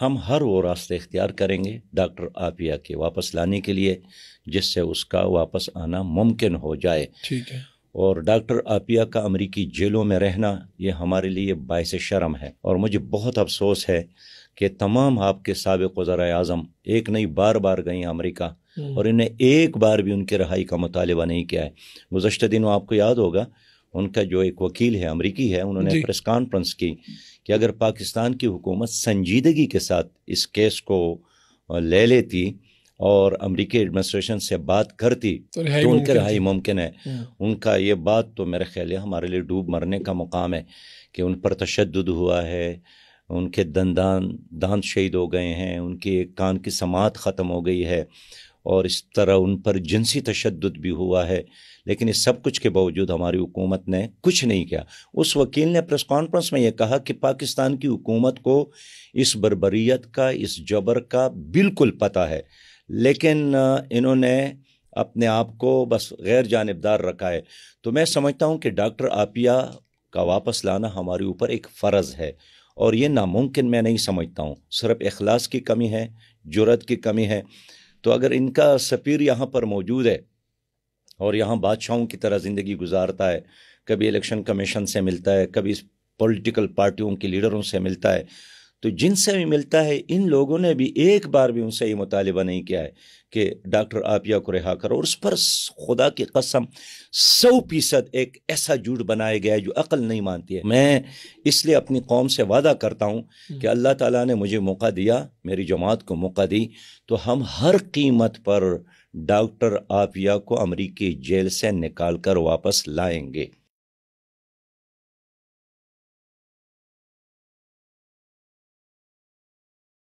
हम हर वो रास्ते इख्तियार करेंगे डॉक्टर आपिया के वापस लाने के लिए जिससे उसका वापस आना मुमकिन हो जाए ठीक है और डॉक्टर आपिया का अमरीकी जेलों में रहना ये हमारे लिए बायस शर्म है और मुझे बहुत अफसोस है कि तमाम आपके सबक वज़र अजम एक नहीं बार बार गई अमरीका हम्म। और इन्हें एक बार भी उनकी रहाई का मुतालबा नहीं किया है गुजशत दिनों आपको याद होगा उनका जो एक वकील है अमरीकी है उन्होंने प्रेस कॉन्फ्रेंस की कि अगर पाकिस्तान की हुकूमत संजीदगी के साथ इस केस को ले लेती और अमरीकी एडमिनिस्ट्रेशन से बात करती तो, तो उनके रहाई मुमकिन है हम्म। उनका ये बात तो मेरे ख्याल है हमारे लिए डूब मरने का मुकाम है कि उन पर तशद हुआ है उनके दंदान दांत शहीद हो गए हैं उनके एक कान की समात ख़त्म हो गई है और इस तरह उन पर जिनसी तशद भी हुआ है लेकिन इस सब कुछ के बावजूद हमारी हुकूमत ने कुछ नहीं किया उस वकील ने प्रेस कॉन्फ्रेंस में यह कहा कि पाकिस्तान की हुकूमत को इस बरबरीत का इस जबर का बिल्कुल पता है लेकिन इन्होंने अपने आप को बस गैर जानबदार रखा है तो मैं समझता हूँ कि डॉक्टर आपिया का वापस लाना हमारे ऊपर एक फ़र्ज़ है और ये नामुमकिन मैं नहीं समझता हूँ सिर्फ अखलास की कमी है जरूरत की कमी है तो अगर इनका सफ़ीर यहाँ पर मौजूद है और यहाँ बादशाहों की तरह ज़िंदगी गुजारता है कभी इलेक्शन कमीशन से मिलता है कभी पॉलिटिकल पार्टियों के लीडरों से मिलता है तो जिनसे भी मिलता है इन लोगों ने भी एक बार भी उनसे ये मुतालबा नहीं किया है कि डॉक्टर आपिया को रिहा करो और उस पर खुदा की कसम सौ फीसद एक ऐसा झूठ बनाया गया है जो अकल नहीं मानती है मैं इसलिए अपनी कौम से वादा करता हूँ हम्म। कि अल्लाह ताला ने मुझे मौका दिया मेरी जमात को मौका दी तो हम हर कीमत पर डॉक्टर आपिया को अमरीकी जेल से निकाल कर वापस लाएंगे